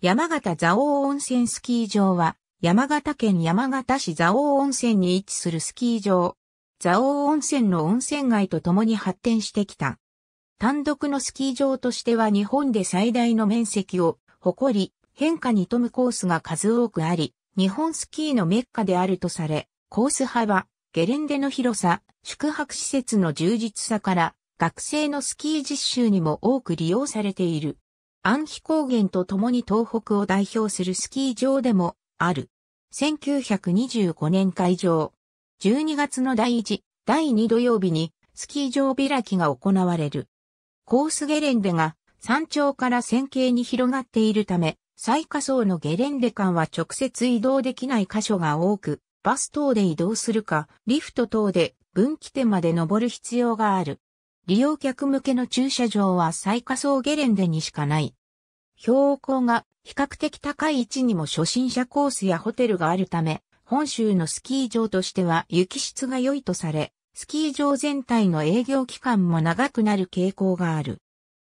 山形蔵王温泉スキー場は、山形県山形市蔵王温泉に位置するスキー場。蔵王温泉の温泉街と共に発展してきた。単独のスキー場としては日本で最大の面積を誇り、変化に富むコースが数多くあり、日本スキーのメッカであるとされ、コース幅、ゲレンデの広さ、宿泊施設の充実さから、学生のスキー実習にも多く利用されている。安比高原と共に東北を代表するスキー場でもある。1925年開場。12月の第1、第2土曜日にスキー場開きが行われる。コースゲレンデが山頂から線形に広がっているため、最下層のゲレンデ間は直接移動できない箇所が多く、バス等で移動するか、リフト等で分岐点まで登る必要がある。利用客向けの駐車場は最下層ゲレンデにしかない。標高が比較的高い位置にも初心者コースやホテルがあるため、本州のスキー場としては雪質が良いとされ、スキー場全体の営業期間も長くなる傾向がある。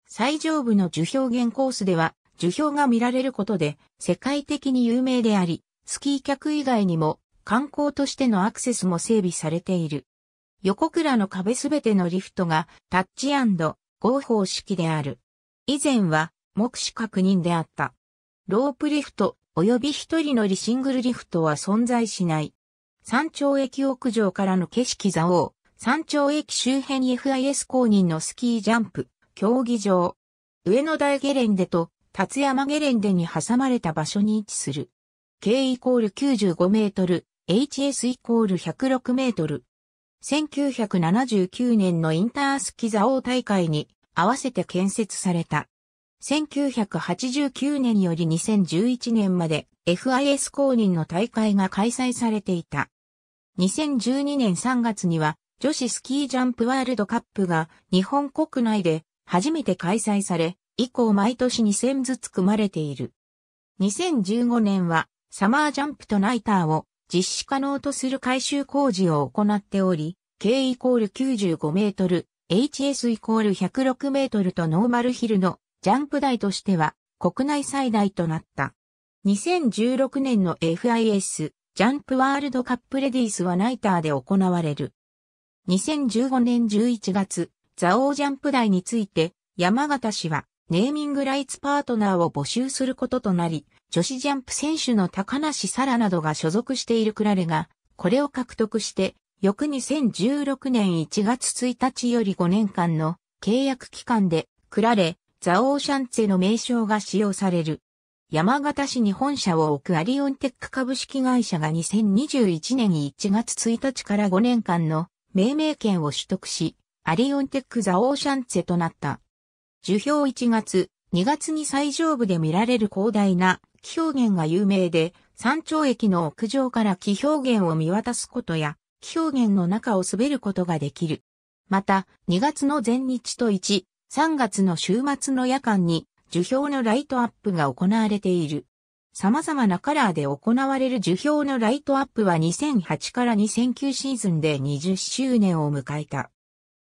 最上部の樹氷原コースでは、樹氷が見られることで世界的に有名であり、スキー客以外にも観光としてのアクセスも整備されている。横倉の壁すべてのリフトがタッチ合法式である。以前は目視確認であった。ロープリフト及び一人乗りシングルリフトは存在しない。山頂駅屋上からの景色座王、山頂駅周辺 FIS 公認のスキージャンプ、競技場。上野大ゲレンデと立山ゲレンデに挟まれた場所に位置する。K イコール95メートル、HS イコール106メートル。1979年のインタースキザオー大会に合わせて建設された。1989年より2011年まで FIS 公認の大会が開催されていた。2012年3月には女子スキージャンプワールドカップが日本国内で初めて開催され、以降毎年2戦ずつ組まれている。2015年はサマージャンプとナイターを実施可能とする改修工事を行っており、K イコール95メートル、HS イコール106メートルとノーマルヒルのジャンプ台としては国内最大となった。2016年の FIS ジャンプワールドカップレディースはナイターで行われる。2015年11月、ザオージャンプ台について山形市はネーミングライツパートナーを募集することとなり、女子ジャンプ選手の高梨沙羅などが所属しているクラレが、これを獲得して、翌2016年1月1日より5年間の契約期間で、クラレ、ザオーシャンツェの名称が使用される。山形市に本社を置くアリオンテック株式会社が2021年1月1日から5年間の命名権を取得し、アリオンテックザオーシャンツェとなった。受氷1月、2月に最上部で見られる広大な気表現が有名で、山頂駅の屋上から気表現を見渡すことや、気表現の中を滑ることができる。また、2月の前日と1、3月の週末の夜間に、樹氷のライトアップが行われている。様々なカラーで行われる樹氷のライトアップは2008から2009シーズンで20周年を迎えた。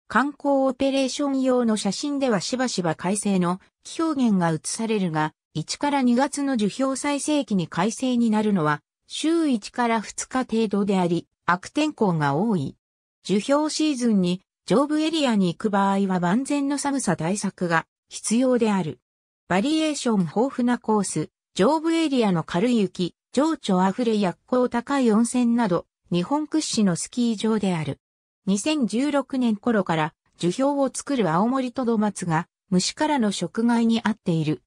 観光オペレーション用の写真ではしばしば快晴の気表現が映されるが、1から2月の樹氷最盛期に改正になるのは、週1から2日程度であり、悪天候が多い。樹氷シーズンに上部エリアに行く場合は万全の寒さ対策が必要である。バリエーション豊富なコース、上部エリアの軽い雪、情緒あふれ薬効高い温泉など、日本屈指のスキー場である。2016年頃から樹氷を作る青森とどまつが、虫からの食害にあっている。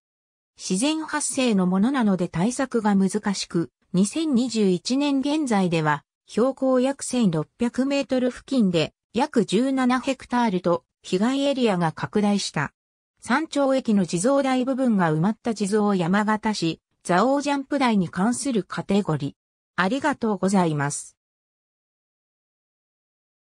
自然発生のものなので対策が難しく、2021年現在では、標高約1600メートル付近で約17ヘクタールと被害エリアが拡大した。山頂駅の地蔵台部分が埋まった地蔵山形市、蔵王ジャンプ台に関するカテゴリー。ありがとうございます。